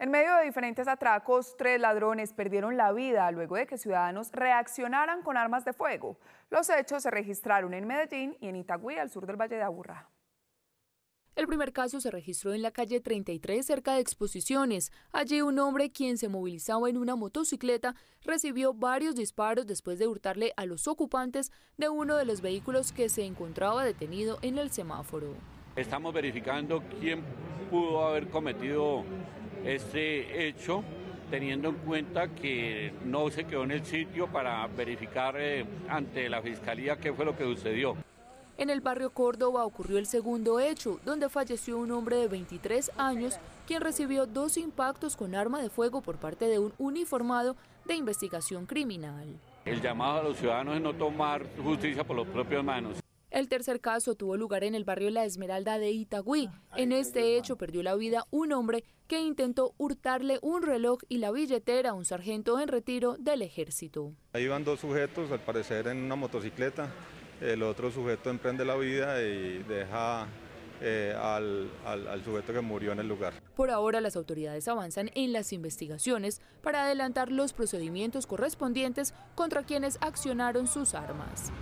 En medio de diferentes atracos, tres ladrones perdieron la vida luego de que ciudadanos reaccionaran con armas de fuego. Los hechos se registraron en Medellín y en Itagüí, al sur del Valle de Aburrá. El primer caso se registró en la calle 33 cerca de exposiciones. Allí un hombre quien se movilizaba en una motocicleta recibió varios disparos después de hurtarle a los ocupantes de uno de los vehículos que se encontraba detenido en el semáforo. Estamos verificando quién pudo haber cometido este hecho, teniendo en cuenta que no se quedó en el sitio para verificar eh, ante la fiscalía qué fue lo que sucedió. En el barrio Córdoba ocurrió el segundo hecho, donde falleció un hombre de 23 años, quien recibió dos impactos con arma de fuego por parte de un uniformado de investigación criminal. El llamado a los ciudadanos es no tomar justicia por los propias manos. El tercer caso tuvo lugar en el barrio La Esmeralda de Itagüí. Ah, en este hecho perdió la vida un hombre que intentó hurtarle un reloj y la billetera a un sargento en retiro del ejército. Ahí van dos sujetos, al parecer en una motocicleta. El otro sujeto emprende la vida y deja eh, al, sujeto que murió en el lugar. Por ahora las autoridades avanzan en las investigaciones para adelantar los procedimientos correspondientes contra quienes accionaron sus armas.